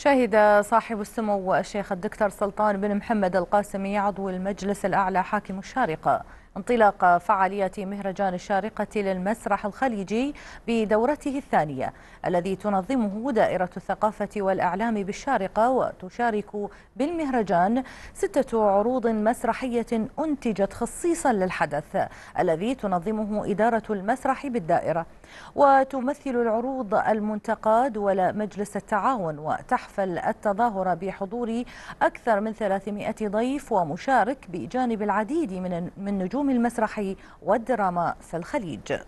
شهد صاحب السمو الشيخ الدكتور سلطان بن محمد القاسمي عضو المجلس الأعلى حاكم الشارقة انطلاق فعالية مهرجان الشارقة للمسرح الخليجي بدورته الثانية الذي تنظمه دائرة الثقافة والإعلام بالشارقة وتشارك بالمهرجان ستة عروض مسرحية أنتجت خصيصا للحدث الذي تنظمه إدارة المسرح بالدائرة وتمثل العروض المنتقى دول مجلس التعاون وتحفل التظاهر بحضور أكثر من 300 ضيف ومشارك بجانب العديد من من نجوم النجوم المسرحي والدراما في الخليج